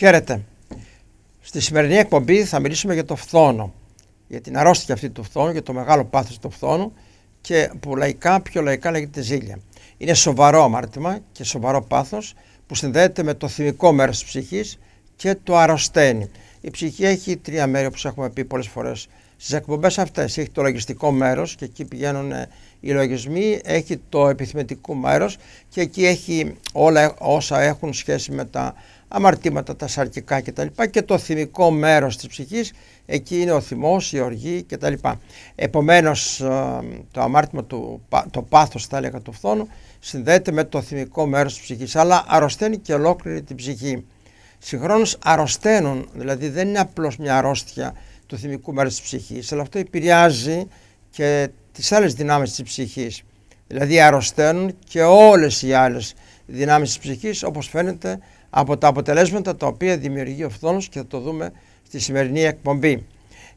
Χαίρετε. Στη σημερινή εκπομπή θα μιλήσουμε για το φθόνο, για την αρρώστια αυτή του φθόνου, για το μεγάλο πάθος του φθόνου και που λαϊκά, πιο λαϊκά λέγεται ζήλια. Είναι σοβαρό αμάρτημα και σοβαρό πάθος που συνδέεται με το θυμικό μέρος της ψυχής και το αρρωσταίνει. Η ψυχή έχει τρία μέρη όπως έχουμε πει πολλές φορές στις εκπομπές αυτές. Έχει το λογιστικό μέρος και εκεί πηγαίνουν ε, οι λογισμοί, έχει το επιθυμητικό μέρος και εκεί έχει όλα όσα έχουν σχέση με τα αμαρτήματα, τα σαρκικά κτλ. και το θυμικό μέρος της ψυχής, εκεί είναι ο θυμός, η οργή κτλ. Επομένως ε, το αμάρτημα, το πάθος θα έλεγα του φθόνου, συνδέεται με το θυμικό μέρος της ψυχής, αλλά αρρωσταίνει και ολόκληρη την ψυχή. Συγχρόνως αρρωσταίνουν, δηλαδή δεν είναι απλώς μια αρρώστια του θυμικού μέρους της ψυχής, αλλά αυτό επηρεάζει και τις άλλες δυνάμεις της ψυχής. Δηλαδή αρρωσταίνουν και όλες οι άλλες δυνάμεις της ψυχής όπως φαίνεται από τα αποτελέσματα τα οποία δημιουργεί ο φθόνος και θα το δούμε στη σημερινή εκπομπή.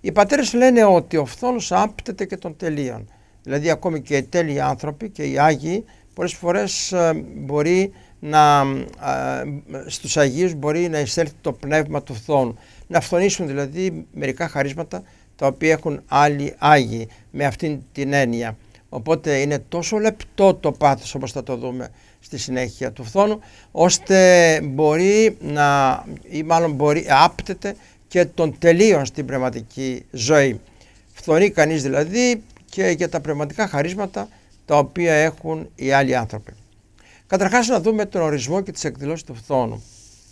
Οι πατέρες λένε ότι ο φθόνος άπτεται και των τελείων. Δηλαδή ακόμη και οι τέλειοι άνθρωποι και οι Άγιοι πολλές φορές ε, μπορεί να, ε, στους Αγίους μπορεί να εισέλθει το πνεύμα του φθόνου. Να φθονίσουν δηλαδή μερικά χαρίσματα τα οποία έχουν άλλοι Άγιοι με αυτήν την έννοια. Οπότε είναι τόσο λεπτό το πάθος όπως θα το δούμε στη συνέχεια του φθόνου ώστε μπορεί να ή μάλλον μπορεί άπτεται και των τελείων στην πνευματική ζωή. Φθονεί κανείς δηλαδή και για τα πνευματικά χαρίσματα τα οποία έχουν οι άλλοι άνθρωποι. Καταρχάς να δούμε τον ορισμό και τις εκδηλώσεις του φθόνου.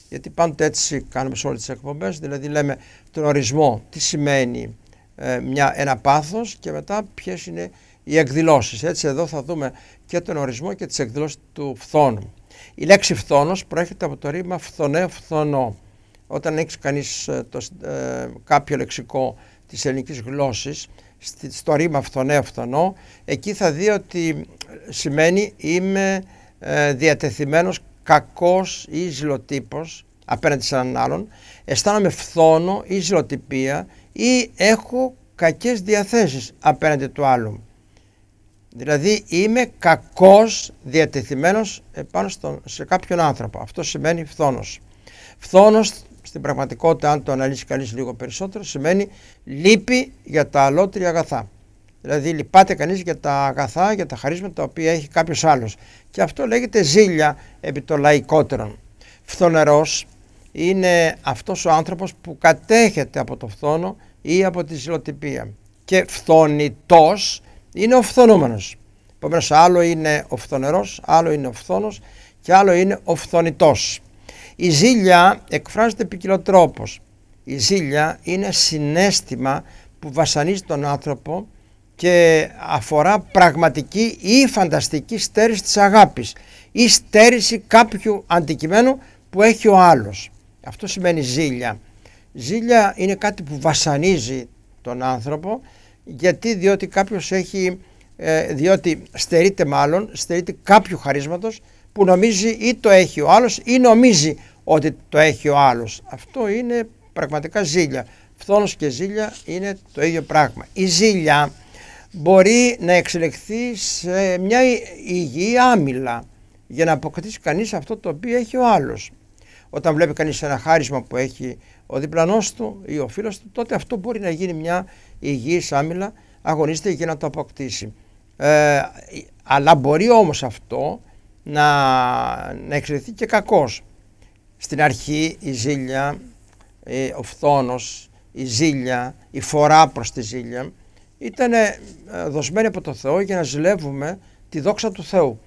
Γιατί πάντοτε έτσι κάνουμε σε όλες τις εκπομπές, δηλαδή λέμε τον ορισμό, τι σημαίνει ε, μια, ένα πάθος και μετά ποιες είναι οι εκδηλώσεις. Έτσι εδώ θα δούμε και τον ορισμό και τις εκδηλώσεις του φθόνου. Η λέξη φθόνος προέρχεται από το ρήμα φθονέ Όταν έχεις κανει ε, ε, κάποιο λεξικό της ελληνικής γλώσσης στο ρήμα φθονέ φθονό εκεί θα δει ότι σημαίνει είμαι ε, διατεθειμένος κακός ή ζηλοτύπος απέναντι σε έναν άλλον αισθάνομαι φθόνο ή ζηλοτυπία ή έχω κακές διαθέσεις απέναντι του άλλου. Δηλαδή είμαι κακός διατεθειμένος επάνω στον, σε κάποιον άνθρωπο. Αυτό σημαίνει φθόνος. Φθόνος στην πραγματικότητα αν το αναλύσει κανείς λίγο περισσότερο σημαίνει λύπη για τα αλότρια αγαθά. Δηλαδή λυπάται κανείς για τα αγαθά, για τα χαρίσματα τα οποία έχει κάποιος άλλος. Και αυτό λέγεται ζήλια επί των λαϊκότερων. Φθονερός είναι αυτός ο άνθρωπος που κατέχεται από το φθόνο ή από τη ζηλοτυπία. Και φθονητός είναι ο φθονούμενος. Επομένως άλλο είναι ο φθονερός, άλλο είναι ο φθόνος και άλλο είναι ο φθονητός. Η ζήλια εκφράζεται ποικιλοτρόπως. Η ζήλια είναι συνέστημα που βασανίζει τον άνθρωπο και αφορά πραγματική ή φανταστική στέρηση της αγάπης ή στέρηση κάποιου αντικειμένου που έχει ο άλλος. Αυτό σημαίνει ζήλια. Ζήλια είναι κάτι που βασανίζει τον άνθρωπο γιατί διότι κάποιος έχει, ε, διότι στερείται μάλλον, στερείται κάποιου χαρίσματος που νομίζει ή το έχει ο άλλος ή νομίζει ότι το έχει ο άλλος. Αυτό είναι πραγματικά ζήλια. Φθόνος και ζήλια είναι το ίδιο πράγμα. Η ζήλια μπορεί να εξελιχθεί σε μια υγιή άμυλα για να αποκτήσει κανείς αυτό το οποίο έχει ο άλλος όταν βλέπει κανείς ένα χάρισμα που έχει ο διπλανός του ή ο φίλος του, τότε αυτό μπορεί να γίνει μια υγιής άμυλα, αγωνίζεται για να το αποκτήσει. Ε, αλλά μπορεί όμως αυτό να, να και κακός. Στην αρχή η ζήλια, ε, ο φθόνος, η ζήλια, η φορά προς τη ζήλια ήταν ε, δοσμένη από το Θεό για να ζηλεύουμε τη δόξα του Θεού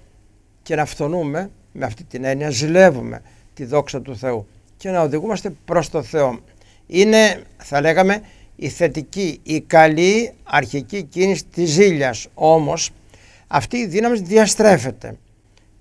και να φθονούμε με αυτή την έννοια ζηλεύουμε τη δόξα του Θεού και να οδηγούμαστε προς το Θεό. Είναι, θα λέγαμε, η θετική, η καλή αρχική κίνηση της ζήλιας. Όμως αυτή η δύναμη διαστρέφεται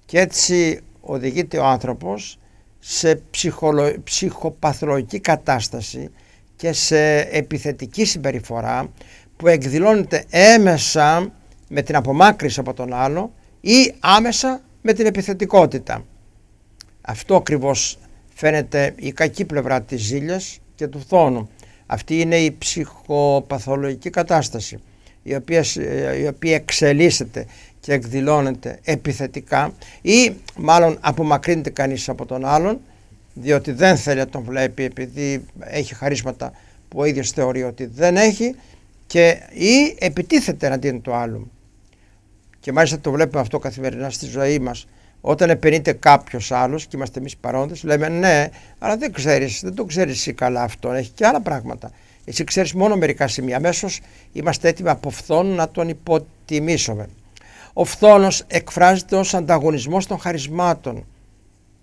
και έτσι οδηγείται ο άνθρωπος σε ψυχολο... ψυχοπαθολογική κατάσταση και σε επιθετική συμπεριφορά που εκδηλώνεται έμεσα με την απομάκρυση από τον άλλο ή άμεσα με την επιθετικότητα. Αυτό ακριβώς φαίνεται η κακή πλευρά της ζήλιας και του φθόνου. Αυτή είναι η ψυχοπαθολογική κατάσταση η οποία, ε, η οποία εξελίσσεται και εκδηλώνεται επιθετικά ή μάλλον απομακρύνεται κανείς από τον άλλον διότι δεν θέλει να τον βλέπει επειδή έχει χαρίσματα που ο ίδιος θεωρεί ότι δεν έχει και ή επιτίθεται εναντίον του άλλου. Και μάλιστα το βλέπουμε αυτό καθημερινά στη ζωή μας όταν επενείται κάποιος άλλος και είμαστε εμείς παρόντες, λέμε ναι, αλλά δεν ξέρεις, δεν το ξέρεις εσύ καλά αυτό, έχει και άλλα πράγματα. Εσύ ξέρεις μόνο μερικά σημεία. Αμέσως είμαστε έτοιμοι από φθόνο να τον υποτιμήσουμε. Ο φθόνος εκφράζεται ως ανταγωνισμός των χαρισμάτων.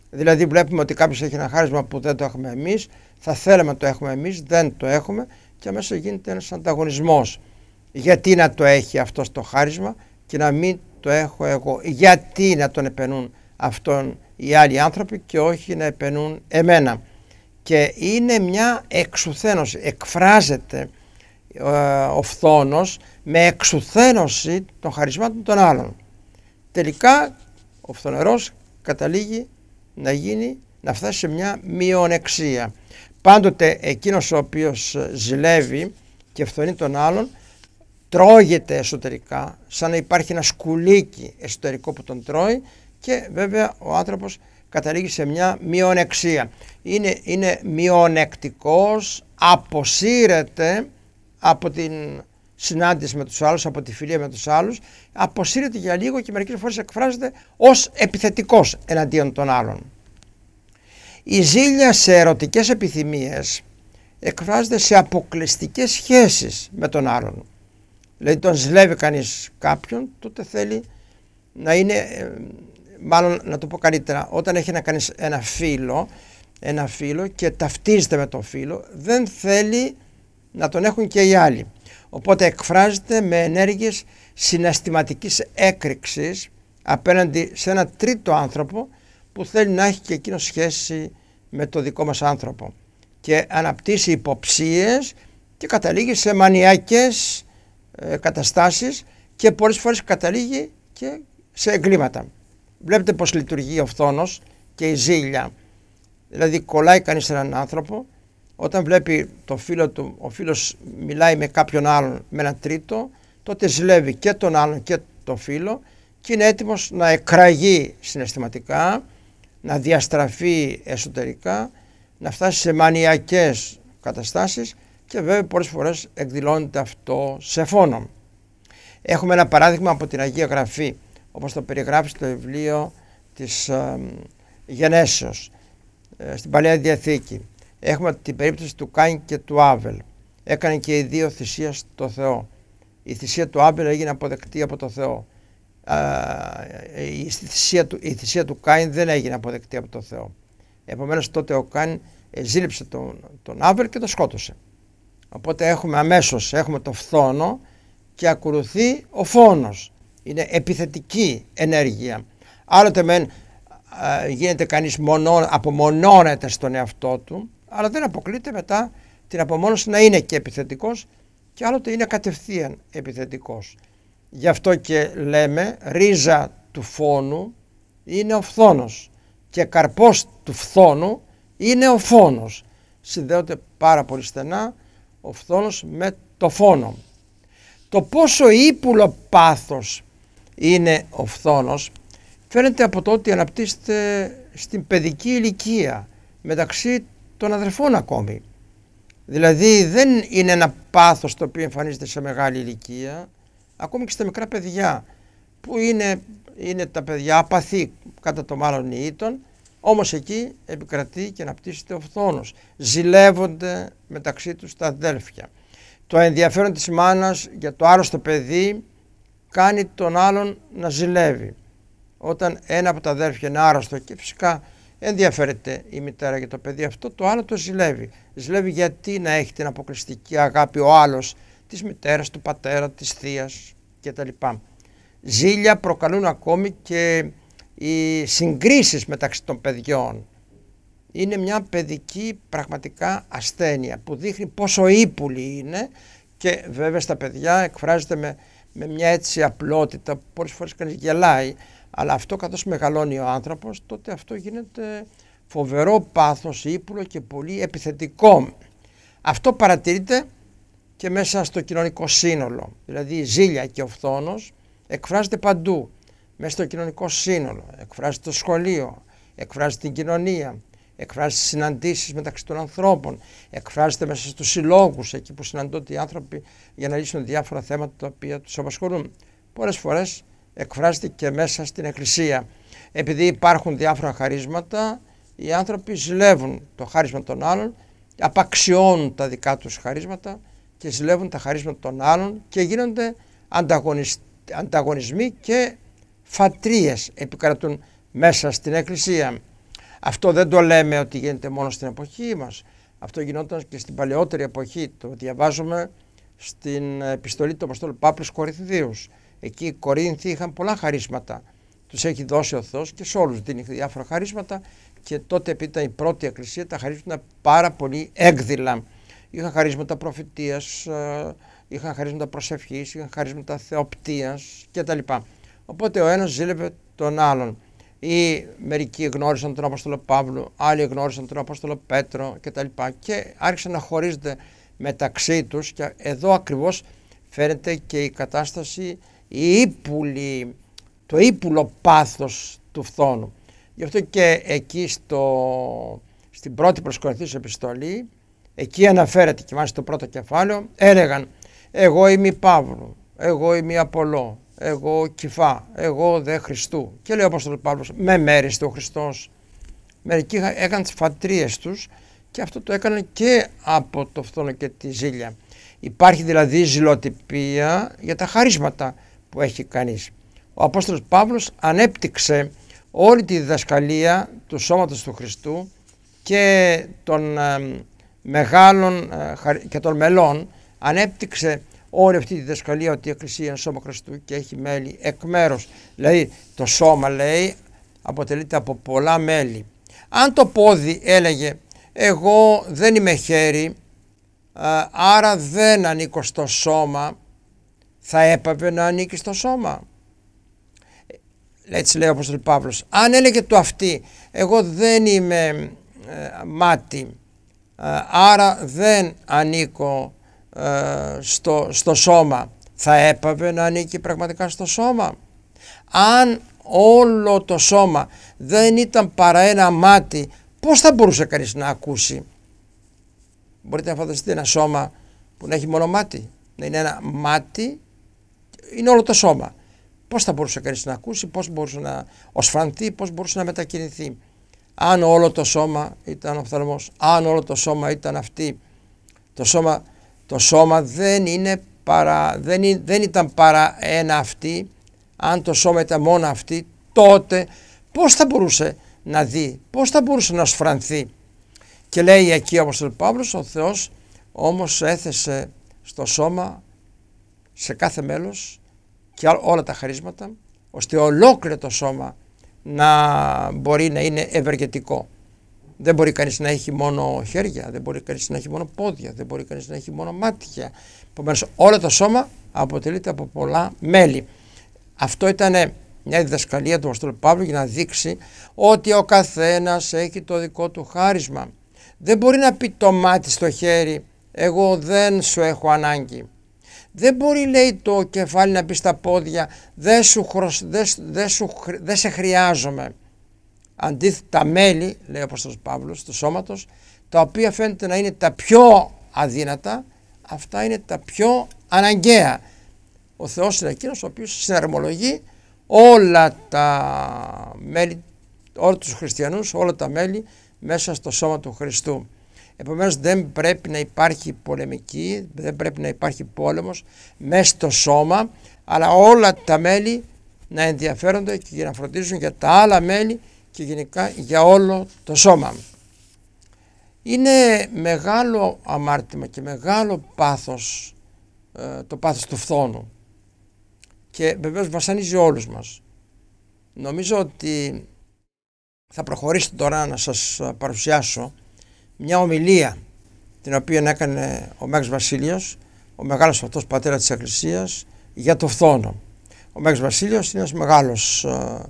Δηλαδή, βλέπουμε ότι κάποιος έχει ένα χάρισμα που δεν το έχουμε εμείς, θα θέλαμε να το έχουμε εμείς, δεν το έχουμε και αμέσως γίνεται ένας ανταγωνισμός. Γιατί να το έχει αυτό το χάρισμα και να μην το έχω εγώ. Γιατί να τον επενούν αυτόν οι άλλοι άνθρωποι και όχι να επενούν εμένα. Και είναι μια εξουθένωση, εκφράζεται ε, ο φθόνος με εξουθένωση των χαρισμάτων των άλλων. Τελικά ο φθονερός καταλήγει να γίνει, να φτάσει σε μια μειονεξία. Πάντοτε εκείνος ο οποίος ζηλεύει και φθονεί τον άλλον τρώγεται εσωτερικά, σαν να υπάρχει ένα σκουλίκι εσωτερικό που τον τρώει και βέβαια ο άνθρωπος καταλήγει σε μια μειονεξία. Είναι, είναι μειονεκτικός, αποσύρεται από την συνάντηση με τους άλλους, από τη φιλία με τους άλλους, αποσύρεται για λίγο και μερικές φορές εκφράζεται ως επιθετικός εναντίον των άλλων. Η ζήλια σε ερωτικές επιθυμίες εκφράζεται σε αποκλειστικές σχέσεις με τον άλλον δηλαδή τον ζηλεύει κανείς κάποιον, τότε θέλει να είναι, ε, μάλλον να το πω καλύτερα, όταν έχει να κάνει ένα φίλο, ένα φίλο και ταυτίζεται με τον φίλο, δεν θέλει να τον έχουν και οι άλλοι. Οπότε εκφράζεται με ενέργειες συναστηματικής έκρηξης απέναντι σε ένα τρίτο άνθρωπο που θέλει να έχει και εκείνο σχέση με το δικό μας άνθρωπο και αναπτύσσει υποψίες και καταλήγει σε μανιακές ε, καταστάσεις και πολλές φορές καταλήγει και σε εγκλήματα. Βλέπετε πώς λειτουργεί ο φθόνος και η ζήλια. Δηλαδή κολλάει κανείς έναν άνθρωπο, όταν βλέπει το φίλο του, ο φίλος μιλάει με κάποιον άλλον, με έναν τρίτο, τότε ζηλεύει και τον άλλον και το φίλο και είναι έτοιμος να εκραγεί συναισθηματικά, να διαστραφεί εσωτερικά, να φτάσει σε μανιακές καταστάσεις και βέβαια πολλές φορές εκδηλώνεται αυτό σε φόνο. Έχουμε ένα παράδειγμα από την Αγία Γραφή, όπως το περιγράφει στο βιβλίο της ε, Γενέσεως, στην Παλαιά Διαθήκη. Έχουμε την περίπτωση του Κάιν και του Άβελ. Έκανε και οι δύο θυσία στο Θεό. Η θυσία του Άβελ έγινε αποδεκτή από το Θεό. Ε, η, θυσία του, η Κάιν δεν έγινε αποδεκτή από το Θεό. Επομένως τότε ο Κάιν ε, ζήλεψε τον, τον Άβελ και τον σκότωσε. Οπότε έχουμε αμέσως έχουμε το φθόνο και ακολουθεί ο φόνος. Είναι επιθετική ενέργεια. Άλλοτε μεν γίνεται κανείς μονό, απομονώνεται στον εαυτό του, αλλά δεν αποκλείται μετά την απομόνωση να είναι και επιθετικός και άλλοτε είναι κατευθείαν επιθετικός. Γι' αυτό και λέμε ρίζα του φόνου είναι ο φθόνος και καρπός του φθόνου είναι ο φόνος. Συνδέονται πάρα πολύ στενά ο φθόνος με το φόνο. Το πόσο ύπουλο πάθος είναι ο φθόνος φαίνεται από το ότι αναπτύσσεται στην παιδική ηλικία μεταξύ των αδερφών ακόμη. Δηλαδή δεν είναι ένα πάθος το οποίο εμφανίζεται σε μεγάλη ηλικία, ακόμη και στα μικρά παιδιά που είναι, είναι τα παιδιά απαθή κατά το μάλλον ήτον, όμως εκεί επικρατεί και αναπτύσσεται ο φθόνος. Ζηλεύονται μεταξύ τους τα αδέλφια. Το ενδιαφέρον της μάνας για το άρρωστο παιδί κάνει τον άλλον να ζηλεύει. Όταν ένα από τα αδέρφια είναι άρρωστο και φυσικά ενδιαφέρεται η μητέρα για το παιδί αυτό, το άλλο το ζηλεύει. Ζηλεύει γιατί να έχει την αποκλειστική αγάπη ο άλλος της μητέρας, του πατέρα, της θείας κτλ. Ζήλια προκαλούν ακόμη και οι συγκρίσεις μεταξύ των παιδιών είναι μια παιδική πραγματικά ασθένεια που δείχνει πόσο ύπουλοι είναι και βέβαια στα παιδιά εκφράζεται με, μια έτσι απλότητα που πολλές φορές κανείς γελάει αλλά αυτό καθώς μεγαλώνει ο άνθρωπος τότε αυτό γίνεται φοβερό πάθος ύπουλο και πολύ επιθετικό. Αυτό παρατηρείται και μέσα στο κοινωνικό σύνολο δηλαδή η ζήλια και ο φθόνος εκφράζεται παντού μέσα στο κοινωνικό σύνολο, εκφράζει το σχολείο, εκφράζει την κοινωνία, εκφράζει τις συναντήσεις μεταξύ των ανθρώπων, εκφράζεται μέσα στους συλλόγους εκεί που συναντώνται οι άνθρωποι για να λύσουν διάφορα θέματα τα οποία τους απασχολούν. Πολλές φορές εκφράζεται και μέσα στην εκκλησία. Επειδή υπάρχουν διάφορα χαρίσματα, οι άνθρωποι ζηλεύουν το χάρισμα των άλλων, απαξιώνουν τα δικά τους χαρίσματα και ζηλεύουν τα χαρίσματα των άλλων και γίνονται ανταγωνισμοί και φατρίες επικρατούν μέσα στην Εκκλησία. Αυτό δεν το λέμε ότι γίνεται μόνο στην εποχή μας. Αυτό γινόταν και στην παλαιότερη εποχή. Το διαβάζουμε στην επιστολή του Αποστόλου Πάπλου Κορινθίους. Εκεί οι Κορίνθοι είχαν πολλά χαρίσματα. Τους έχει δώσει ο Θεός και σε όλους δίνει διάφορα χαρίσματα και τότε επειδή ήταν η πρώτη εκκλησία τα χαρίσματα ήταν πάρα πολύ έκδηλα. Είχαν χαρίσματα προφητείας, ε, είχαν χαρίσματα προσευχής, είχαν χαρίσματα θεοπτείας κτλ. Οπότε ο ένας ζήλευε τον άλλον. Ή μερικοί γνώρισαν τον Απόστολο Παύλου, άλλοι γνώρισαν τον Απόστολο Πέτρο κτλ. Και άρχισαν να χωρίζονται μεταξύ τους και εδώ ακριβώς φαίνεται και η κατάσταση η ύπουλη, το ύπουλο πάθος του φθόνου. Γι' αυτό και εκεί στο, στην πρώτη προσκορθής επιστολή, εκεί αναφέρεται και μάλιστα το πρώτο κεφάλαιο, έλεγαν εγώ είμαι Παύλου, εγώ είμαι Απολό, εγώ κυφά, εγώ δε Χριστού. Και λέει ο Απόστολος Παύλος, με μέριστε ο Χριστός. Μερικοί έκαναν τις φατρίες τους και αυτό το έκαναν και από το φθόνο και τη ζήλια. Υπάρχει δηλαδή ζηλοτυπία για τα χαρίσματα που έχει κανείς. Ο Απόστολος Παύλος ανέπτυξε όλη τη διδασκαλία του σώματος του Χριστού και των μεγάλων ε, και των μελών ανέπτυξε όλη αυτή τη δεσκαλία ότι η Εκκλησία είναι σώμα Χριστού και έχει μέλη εκ μέρους. Δηλαδή το σώμα λέει αποτελείται από πολλά μέλη. Αν το πόδι έλεγε εγώ δεν είμαι χέρι άρα δεν ανήκω στο σώμα θα έπρεπε να ανήκει στο σώμα. Έτσι λέει ο Απόστολ Παύλος. Αν έλεγε το αυτή εγώ δεν είμαι ε, μάτι άρα δεν ανήκω ε, στο, στο σώμα θα έπαβε να ανήκει πραγματικά στο σώμα. Αν όλο το σώμα δεν ήταν παρά ένα μάτι πώς θα μπορούσε κανείς να ακούσει. Μπορείτε να φανταστείτε ένα σώμα που να έχει μόνο μάτι. Να είναι ένα μάτι, είναι όλο το σώμα. Πώς θα μπορούσε κανείς να ακούσει, πώς μπορούσε να οσφανθεί, πώς μπορούσε να μετακινηθεί. Αν όλο το σώμα ήταν ο αν όλο το σώμα ήταν αυτή, το σώμα το σώμα δεν, είναι παρά, δεν, είναι, δεν ήταν παρά ένα αυτή. Αν το σώμα ήταν μόνο αυτή, τότε πώς θα μπορούσε να δει, πώς θα μπορούσε να σφρανθεί. Και λέει εκεί ο Παύλος, ο Θεός όμως έθεσε στο σώμα σε κάθε μέλος και όλα τα χαρίσματα, ώστε ολόκληρο το σώμα να μπορεί να είναι ευεργετικό. Δεν μπορεί κανείς να έχει μόνο χέρια, δεν μπορεί κανείς να έχει μόνο πόδια, δεν μπορεί κανείς να έχει μόνο μάτια. Επομένως, όλο το σώμα αποτελείται από πολλά μέλη. Αυτό ήταν μια διδασκαλία του Αποστόλου Παύλου για να δείξει ότι ο καθένας έχει το δικό του χάρισμα. Δεν μπορεί να πει το μάτι στο χέρι, εγώ δεν σου έχω ανάγκη. Δεν μπορεί λέει το κεφάλι να πει στα πόδια, σου δεν σε χρειάζομαι αντίθετα μέλη, λέει ο Παστός Παύλος, του σώματος, τα οποία φαίνεται να είναι τα πιο αδύνατα, αυτά είναι τα πιο αναγκαία. Ο Θεός είναι εκείνος ο οποίος συναρμολογεί όλα τα μέλη, όλους τους χριστιανούς, όλα τα μέλη μέσα στο σώμα του Χριστού. Επομένως δεν πρέπει να υπάρχει πολεμική, δεν πρέπει να υπάρχει πόλεμος μέσα στο σώμα, αλλά όλα τα μέλη να ενδιαφέρονται και να φροντίζουν για τα άλλα μέλη και γενικά για όλο το σώμα. Είναι μεγάλο αμάρτημα και μεγάλο πάθος ε, το πάθος του φθόνου και βεβαίως βασανίζει όλους μας. Νομίζω ότι θα προχωρήσω τώρα να σας ε, παρουσιάσω μια ομιλία την οποία έκανε ο Μέγας Βασίλειος, ο μεγάλος αυτός πατέρας της Εκκλησίας, για το φθόνο. Ο Μέγας Βασίλειος είναι ένας μεγάλος ε,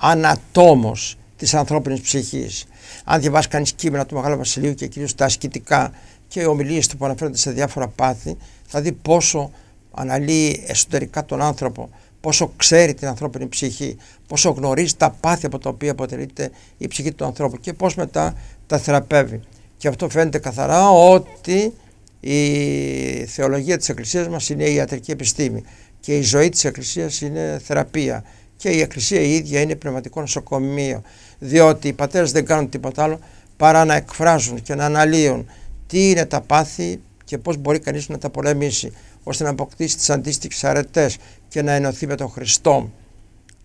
ανατόμος της ανθρώπινης ψυχής. Αν διαβάσει κανείς κείμενα του Μεγάλου Βασιλείου και κυρίως τα ασκητικά και ομιλίες του που αναφέρονται σε διάφορα πάθη, θα δει πόσο αναλύει εσωτερικά τον άνθρωπο, πόσο ξέρει την ανθρώπινη ψυχή, πόσο γνωρίζει τα πάθη από τα οποία αποτελείται η ψυχή του ανθρώπου και πώς μετά τα θεραπεύει. Και αυτό φαίνεται καθαρά ότι η θεολογία της Εκκλησίας μας είναι η ιατρική επιστήμη και η ζωή της Εκκλησίας είναι θεραπεία και η Εκκλησία η ίδια είναι πνευματικό νοσοκομείο διότι οι πατέρες δεν κάνουν τίποτα άλλο παρά να εκφράζουν και να αναλύουν τι είναι τα πάθη και πώς μπορεί κανείς να τα πολεμήσει ώστε να αποκτήσει τις αντίστοιχες αρετές και να ενωθεί με τον Χριστό.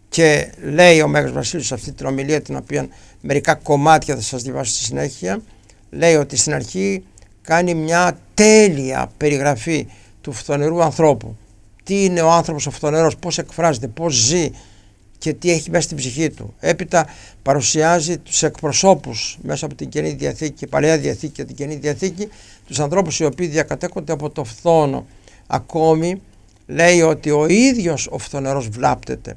Και λέει ο Μέγας Βασίλης αυτή την ομιλία την οποία μερικά κομμάτια θα σας διαβάσω στη συνέχεια λέει ότι στην αρχή κάνει μια τέλεια περιγραφή του φθονερού ανθρώπου. Τι είναι ο άνθρωπος ο φθονερός, πώς εκφράζεται, πώς ζει, και τι έχει μέσα στην ψυχή του. Έπειτα παρουσιάζει τους εκπροσώπους μέσα από την Καινή Διαθήκη, και Παλαιά Διαθήκη και την Καινή Διαθήκη, τους ανθρώπους οι οποίοι διακατέκονται από το φθόνο. Ακόμη λέει ότι ο ίδιος ο φθονερός βλάπτεται.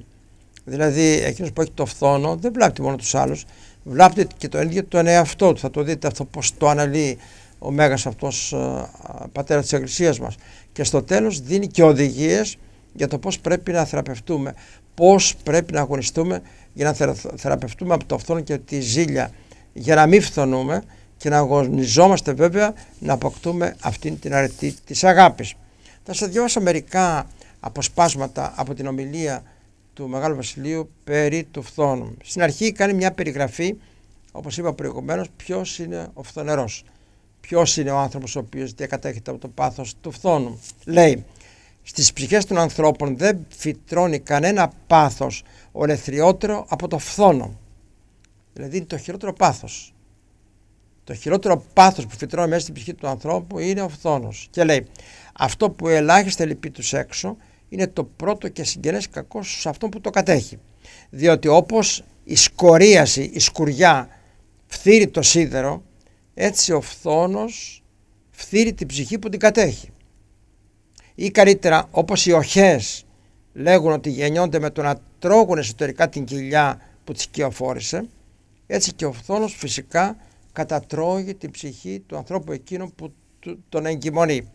Δηλαδή εκείνος που έχει το φθόνο δεν βλάπτει μόνο τους άλλους, βλάπτεται και το ίδιο τον εαυτό του. Θα το δείτε αυτό πώς το αναλύει ο Μέγας αυτός ε, πατέρας της Εκκλησίας μας. Και στο τέλος δίνει και οδηγίες για το πώς πρέπει να θεραπευτούμε πώς πρέπει να αγωνιστούμε για να θεραπευτούμε από το φθόνο και τη ζήλια για να μην φθονούμε και να αγωνιζόμαστε βέβαια να αποκτούμε αυτήν την αρετή της αγάπης. Θα σας διαβάσω μερικά αποσπάσματα από την ομιλία του Μεγάλου Βασιλείου περί του φθόνου. Στην αρχή κάνει μια περιγραφή, όπως είπα προηγουμένως, ποιος είναι ο φθονερός. Ποιος είναι ο άνθρωπος ο οποίος διακατέχεται από το πάθος του φθόνου. Λέει, στις ψυχές των ανθρώπων δεν φυτρώνει κανένα πάθος ολεθριότερο από το φθόνο. Δηλαδή είναι το χειρότερο πάθος. Το χειρότερο πάθος που φυτρώνει μέσα στην ψυχή του ανθρώπου είναι ο φθόνος. Και λέει αυτό που ελάχιστα λυπεί τους έξω είναι το πρώτο και συγγενές κακό σε αυτό που το κατέχει. Διότι όπως η σκορίαση, η σκουριά φθύρει το σίδερο έτσι ο φθόνος φθύρει την ψυχή που την κατέχει ή καλύτερα όπως οι οχές λέγουν ότι γεννιόνται με το να τρώγουν εσωτερικά την κοιλιά που τις κυοφόρησε, έτσι και ο φθόνος φυσικά κατατρώγει την ψυχή του ανθρώπου εκείνου που τον εγκυμονεί.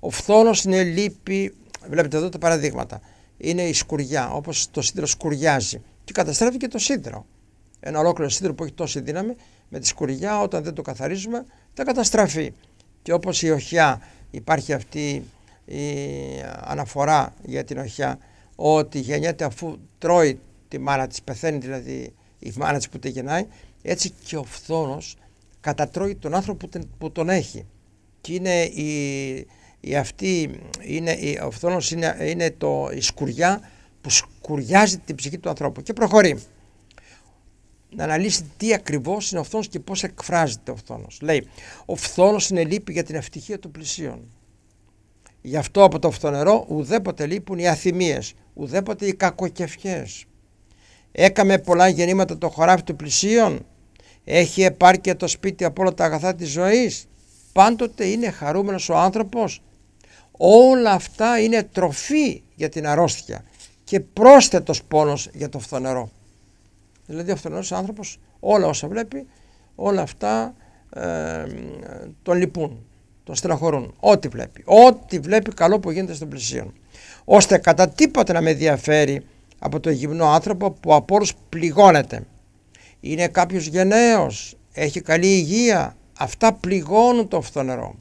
Ο φθόνος είναι λύπη, βλέπετε εδώ τα παραδείγματα, είναι η σκουριά, όπως το σίδερο σκουριάζει και καταστρέφει και το σίδερο. Ένα ολόκληρο σίδερο που έχει τόση δύναμη με τη σκουριά όταν δεν το καθαρίζουμε θα καταστραφεί. Και όπως η οχιά υπάρχει αυτή η αναφορά για την οχιά ότι γεννιέται αφού τρώει τη μάνα της, πεθαίνει δηλαδή η μάνα της που τη γεννάει, έτσι και ο φθόνος κατατρώει τον άνθρωπο που τον έχει. Και είναι η, αυτή, είναι, η, ο φθόνος είναι, το, η σκουριά που σκουριάζει την ψυχή του ανθρώπου και προχωρεί. Να αναλύσει τι ακριβώς είναι ο φθόνος και πώς εκφράζεται ο φθόνος. Λέει: Ο φθόνος είναι λύπη για την ευτυχία των πλησίων. Γι' αυτό από το φθονερό ουδέποτε λείπουν οι αθυμίες, ουδέποτε οι κακοκευχές. Έκαμε πολλά γεννήματα το χωράφι του πλησίων. Έχει επάρκεια το σπίτι από όλα τα αγαθά της ζωής. Πάντοτε είναι χαρούμενος ο άνθρωπος. Όλα αυτά είναι τροφή για την αρρώστια και πρόσθετος πόνος για το φθονερό. Δηλαδή ο φθονερός άνθρωπος όλα όσα βλέπει, όλα αυτά ε, τον λυπούν τον στεναχωρούν. Ό,τι βλέπει. Ό,τι βλέπει καλό που γίνεται στον πλησίον. Ώστε κατά τίποτα να με διαφέρει από τον γυμνό άνθρωπο που από όρους πληγώνεται. Είναι κάποιος γενναίος, έχει καλή υγεία. Αυτά πληγώνουν το φθονερό.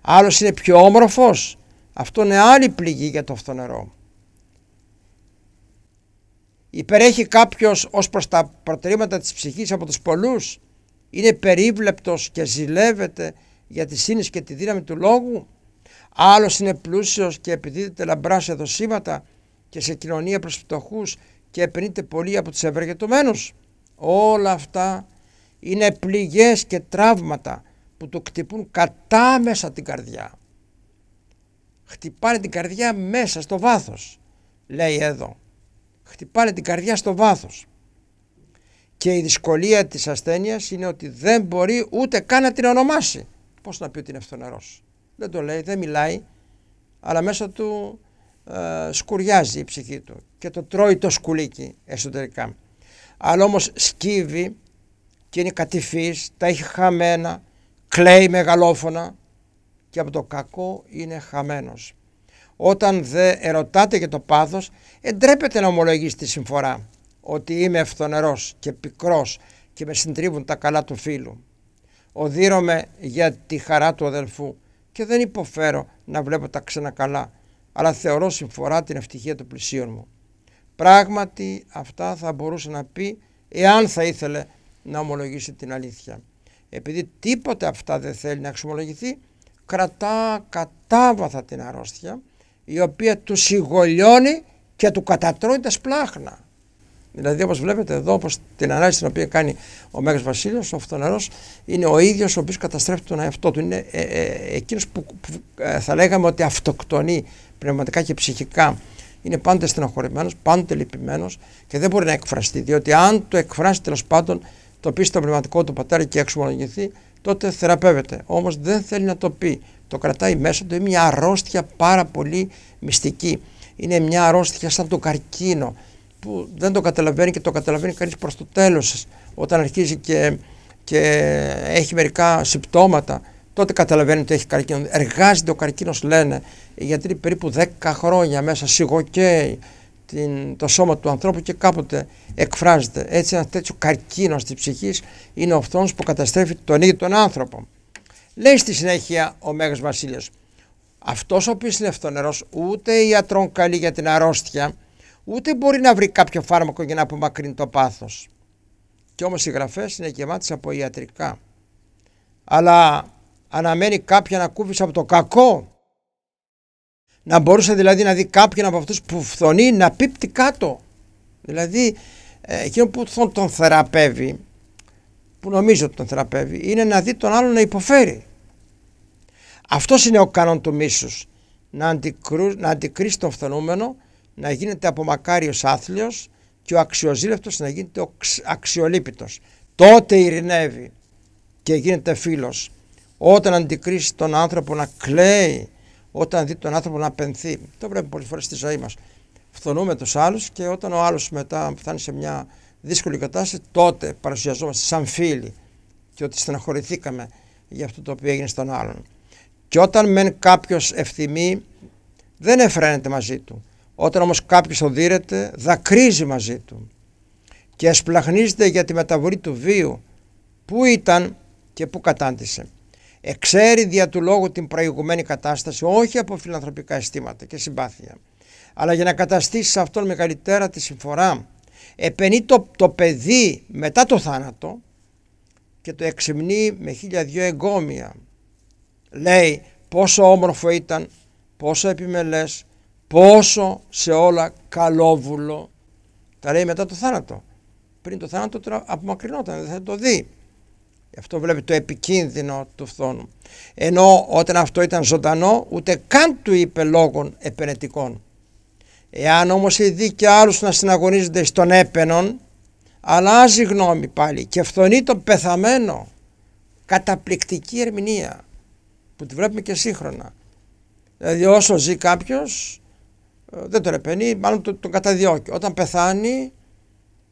Άλλος είναι πιο όμορφος. Αυτό είναι άλλη πληγή για το φθονερό. Υπερέχει κάποιος ως προς τα προτερήματα της ψυχής από τους πολλούς. Είναι περίβλεπτος και ζηλεύεται για τη σύνηση και τη δύναμη του λόγου. Άλλος είναι πλούσιος και επιδίδεται λαμπρά σε δοσίματα και σε κοινωνία προς φτωχούς και επενείται πολύ από τους ευεργετωμένους. Όλα αυτά είναι πληγές και τραύματα που του κτυπούν κατάμεσα την καρδιά. Χτυπάνε την καρδιά μέσα στο βάθος, λέει εδώ. Χτυπάνε την καρδιά στο βάθος. Και η δυσκολία της ασθένειας είναι ότι δεν μπορεί ούτε καν να την ονομάσει. Πώς να πει ότι είναι φθονερός. Δεν το λέει, δεν μιλάει, αλλά μέσα του ε, σκουριάζει η ψυχή του και το τρώει το σκουλίκι εσωτερικά. Αλλά όμως σκύβει και είναι κατηφής, τα έχει χαμένα, κλαίει μεγαλόφωνα και από το κακό είναι χαμένος. Όταν δε ερωτάτε για το πάθος, εντρέπεται να ομολογήσει τη συμφορά ότι είμαι φθονερός και πικρός και με συντρίβουν τα καλά του φίλου οδύρωμαι για τη χαρά του αδελφού και δεν υποφέρω να βλέπω τα ξένα καλά, αλλά θεωρώ συμφορά την ευτυχία των πλησίων μου. Πράγματι αυτά θα μπορούσε να πει εάν θα ήθελε να ομολογήσει την αλήθεια. Επειδή τίποτε αυτά δεν θέλει να εξομολογηθεί, κρατά κατάβαθα την αρρώστια, η οποία του σιγολιώνει και του κατατρώει τα σπλάχνα. Δηλαδή, όπως βλέπετε εδώ, όπως την ανάλυση την οποία κάνει ο Μέγας Βασίλειος, ο Φθονερό είναι ο ίδιος ο οποίος καταστρέφει τον εαυτό του. Είναι ε, ε εκείνος που, ε, θα λέγαμε ότι αυτοκτονεί πνευματικά και ψυχικά. Είναι πάντα στενοχωρημένος, πάντα λυπημένος και δεν μπορεί να εκφραστεί. Διότι αν το εκφράσει τέλος πάντων το πει στο πνευματικό του πατέρα και εξομολογηθεί, τότε θεραπεύεται. Όμως δεν θέλει να το πει. Το κρατάει μέσα του. Είναι μια αρρώστια πάρα πολύ μυστική. Είναι μια αρρώστια σαν τον καρκίνο που δεν το καταλαβαίνει και το καταλαβαίνει κανείς προς το τέλος Όταν αρχίζει και, και έχει μερικά συμπτώματα, τότε καταλαβαίνει ότι έχει καρκίνο. Εργάζεται ο καρκίνος λένε, γιατί περίπου 10 χρόνια μέσα σιγοκαίει την, το σώμα του ανθρώπου και κάποτε εκφράζεται. Έτσι ένας τέτοιος καρκίνος της ψυχής είναι ο που καταστρέφει τον ίδιο τον άνθρωπο. Λέει στη συνέχεια ο Μέγας Βασίλειος, αυτός ο οποίος είναι φθονερός ούτε ιατρών καλεί για την αρρώστια, ούτε μπορεί να βρει κάποιο φάρμακο για να απομακρύνει το πάθος. Και όμως οι γραφές είναι γεμάτες από ιατρικά. Αλλά αναμένει κάποια να κούβεις από το κακό. Να μπορούσε δηλαδή να δει κάποιον από αυτούς που φθονεί να πίπτει κάτω. Δηλαδή ε, εκείνο που τον θεραπεύει, που νομίζω ότι τον θεραπεύει, είναι να δει τον άλλον να υποφέρει. Αυτός είναι ο κανόν του μίσους. Να, να αντικρίσει τον φθονούμενο να γίνεται απομακάριος άθλιος και ο αξιοζήλευτος να γίνεται ο αξιολύπητος. Τότε ειρηνεύει και γίνεται φίλος. Όταν αντικρίσεις τον άνθρωπο να κλαίει, όταν δει τον άνθρωπο να πενθεί. Το βλέπουμε πολλές φορές στη ζωή μας. Φθονούμε τους άλλους και όταν ο άλλος μετά φτάνει σε μια δύσκολη κατάσταση, τότε παρουσιαζόμαστε σαν φίλοι και ότι στεναχωρηθήκαμε για αυτό το οποίο έγινε στον άλλον. Και όταν μεν κάποιος ευθυμεί, δεν εφραίνεται μαζί του όταν όμως κάποιος οδύρεται δακρύζει μαζί του και εσπλαχνίζεται για τη μεταβολή του βίου που ήταν και που κατάντησε. Εξέρει δια του λόγου την προηγουμένη κατάσταση όχι από φιλανθρωπικά αισθήματα και συμπάθεια αλλά για να καταστήσει σε αυτόν μεγαλύτερα τη συμφορά επενεί το, το παιδί μετά το θάνατο και το εξυμνεί με χίλια δυο εγκόμια. Λέει πόσο όμορφο ήταν, πόσο επιμελές, πόσο σε όλα καλόβουλο. Τα λέει μετά το θάνατο. Πριν το θάνατο απομακρυνόταν, δεν θα το δει. Αυτό βλέπει το επικίνδυνο του φθόνου. Ενώ όταν αυτό ήταν ζωντανό, ούτε καν του είπε λόγων επενετικών. Εάν όμως δει και άλλους να συναγωνίζονται στον έπαινον, αλλάζει γνώμη πάλι και φθονεί το πεθαμένο. Καταπληκτική ερμηνεία που τη βλέπουμε και σύγχρονα. Δηλαδή όσο ζει κάποιος ε, δεν τον επενεί, μάλλον τον, τον καταδιώκει. Όταν πεθάνει,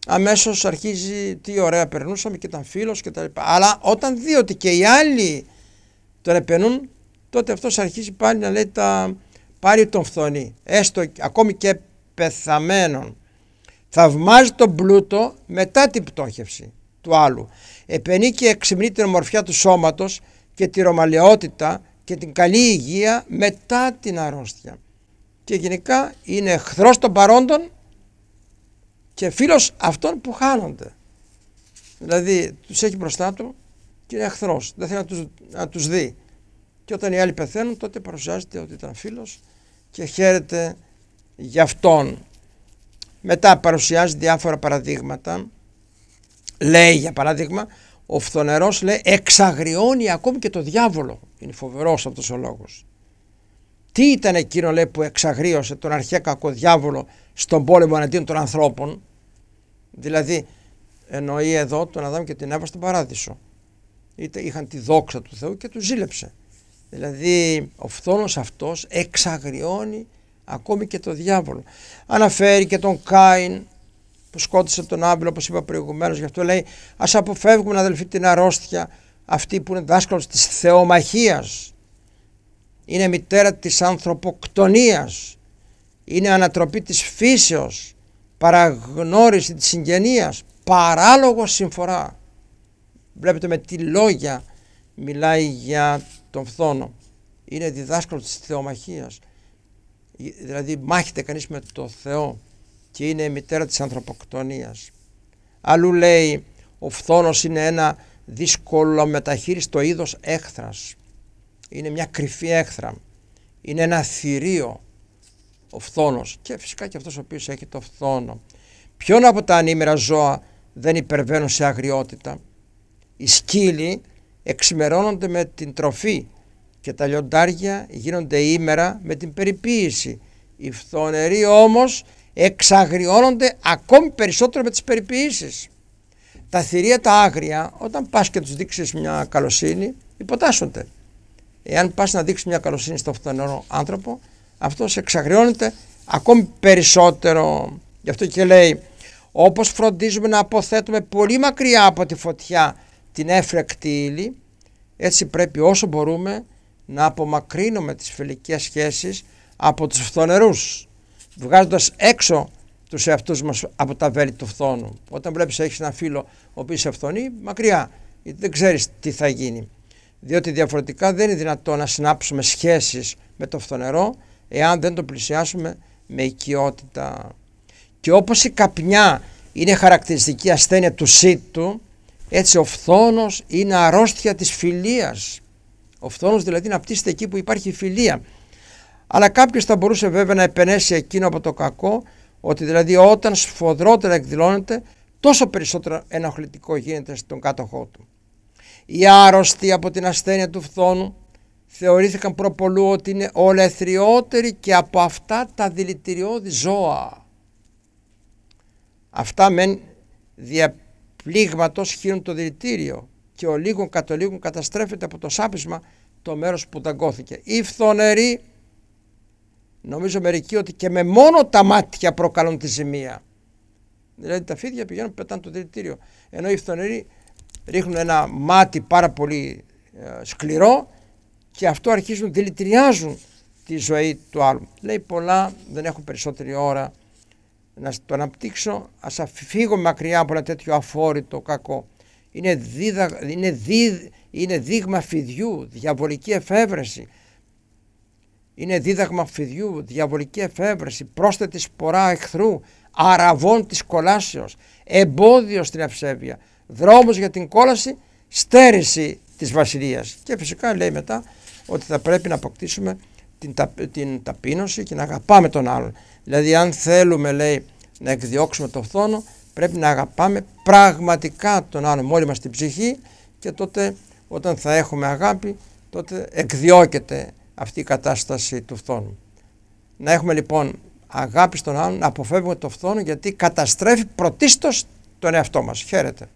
αμέσως αρχίζει τι ωραία περνούσαμε και ήταν φίλος κτλ. Αλλά όταν δει ότι και οι άλλοι τον επενούν, τότε αυτός αρχίζει πάλι να λέει τα. Πάρει τον φθονή, έστω ακόμη και πεθαμένον. Θαυμάζει τον πλούτο μετά την πτώχευση του άλλου. Επενεί και εξυμνεί την ομορφιά του σώματος και τη ρωμαλαιότητα και την καλή υγεία μετά την αρρώστια και γενικά είναι εχθρός των παρόντων και φίλος αυτών που χάνονται. Δηλαδή τους έχει μπροστά του και είναι εχθρός, δεν θέλει να τους, τους δει. Και όταν οι άλλοι πεθαίνουν τότε παρουσιάζεται ότι ήταν φίλος και χαίρεται για αυτόν. Μετά παρουσιάζει διάφορα παραδείγματα. Λέει για παράδειγμα ο φθονερός λέει εξαγριώνει ακόμη και το διάβολο. Είναι φοβερός αυτός ο λόγος. Τι ήταν εκείνο λέει, που εξαγρίωσε τον αρχαία διάβολο στον πόλεμο εναντίον των ανθρώπων. Δηλαδή εννοεί εδώ τον Αδάμ και την Εύα στον παράδεισο. Είτε είχαν τη δόξα του Θεού και τους ζήλεψε. Δηλαδή ο φθόνος αυτός εξαγριώνει ακόμη και το διάβολο. Αναφέρει και τον Κάιν που σκότωσε τον Άμπλο όπως είπα προηγουμένως. Γι' αυτό λέει ας αποφεύγουμε αδελφοί την αρρώστια αυτή που είναι δάσκαλος της θεομαχίας είναι μητέρα της ανθρωποκτονίας, είναι ανατροπή της φύσεως, παραγνώριση της συγγενείας, παράλογο συμφορά. Βλέπετε με τι λόγια μιλάει για τον φθόνο. Είναι διδάσκαλος της θεομαχίας. Ε, δηλαδή μάχεται κανείς με το Θεό και είναι η μητέρα της ανθρωποκτονίας. Αλλού λέει ο φθόνος είναι ένα δύσκολο μεταχείριστο είδος έχθρας είναι μια κρυφή έχθρα, είναι ένα θηρίο ο φθόνος και φυσικά και αυτός ο οποίος έχει το φθόνο. Ποιον από τα ανήμερα ζώα δεν υπερβαίνουν σε αγριότητα. Οι σκύλοι εξημερώνονται με την τροφή και τα λιοντάρια γίνονται ήμερα με την περιποίηση. Οι φθονεροί όμως εξαγριώνονται ακόμη περισσότερο με τις περιποιήσεις. Τα θηρία τα άγρια όταν πας και τους δείξεις μια καλοσύνη υποτάσσονται. Εάν πας να δείξεις μια καλοσύνη στον φθονερό άνθρωπο, αυτό εξαγριώνεται ακόμη περισσότερο. Γι' αυτό και λέει, όπως φροντίζουμε να αποθέτουμε πολύ μακριά από τη φωτιά την έφρεκτη ύλη, έτσι πρέπει όσο μπορούμε να απομακρύνουμε τις φιλικές σχέσεις από τους φθονερούς, βγάζοντας έξω τους εαυτούς μας από τα βέλη του φθόνου. Όταν βλέπεις έχεις ένα φίλο ο οποίος φθονεί, μακριά, γιατί δεν ξέρεις τι θα γίνει διότι διαφορετικά δεν είναι δυνατόν να συνάψουμε σχέσεις με το φθονερό εάν δεν το πλησιάσουμε με οικειότητα. Και όπως η καπνιά είναι χαρακτηριστική ασθένεια του σύτου, έτσι ο φθόνος είναι αρρώστια της φιλίας. Ο φθόνος δηλαδή να πτήσεται εκεί που υπάρχει φιλία. Αλλά κάποιος θα μπορούσε βέβαια να επενέσει εκείνο από το κακό, ότι δηλαδή όταν σφοδρότερα εκδηλώνεται, τόσο περισσότερο ενοχλητικό γίνεται στον κάτοχό του. Οι άρρωστοι από την ασθένεια του φθόνου θεωρήθηκαν προπολού ότι είναι ολεθριότεροι και από αυτά τα δηλητηριώδη ζώα. Αυτά μεν διαπλήγματος χύνουν το δηλητήριο και ο λίγων κατολίγων καταστρέφεται από το σάπισμα το μέρος που ταγκώθηκε. Οι φθονεροί νομίζω μερικοί ότι και με μόνο τα μάτια προκαλούν τη ζημία. Δηλαδή τα φίδια πηγαίνουν πετάνε το δηλητήριο ενώ οι φθονεροί ρίχνουν ένα μάτι πάρα πολύ ε, σκληρό και αυτό αρχίζουν δηλητηριάζουν τη ζωή του άλλου. Λέει πολλά, δεν έχω περισσότερη ώρα να το αναπτύξω, ας φύγω μακριά από ένα τέτοιο αφόρητο κακό. Είναι, δίδα, είναι, δι, είναι δείγμα φιδιού, διαβολική εφεύρεση. Είναι δίδαγμα φιδιού, διαβολική εφεύρεση, πρόσθετη σπορά εχθρού, αραβών της κολάσεως, εμπόδιο στην ευσέβεια δρόμους για την κόλαση, στέρηση της βασιλείας. Και φυσικά λέει μετά ότι θα πρέπει να αποκτήσουμε την, ταπείνωση και να αγαπάμε τον άλλον. Δηλαδή αν θέλουμε λέει να εκδιώξουμε το φθόνο πρέπει να αγαπάμε πραγματικά τον άλλον όλη μας την ψυχή και τότε όταν θα έχουμε αγάπη τότε εκδιώκεται αυτή η κατάσταση του φθόνου. Να έχουμε λοιπόν αγάπη στον άλλον, να αποφεύγουμε το φθόνο γιατί καταστρέφει πρωτίστως τον εαυτό μας. Χαίρετε.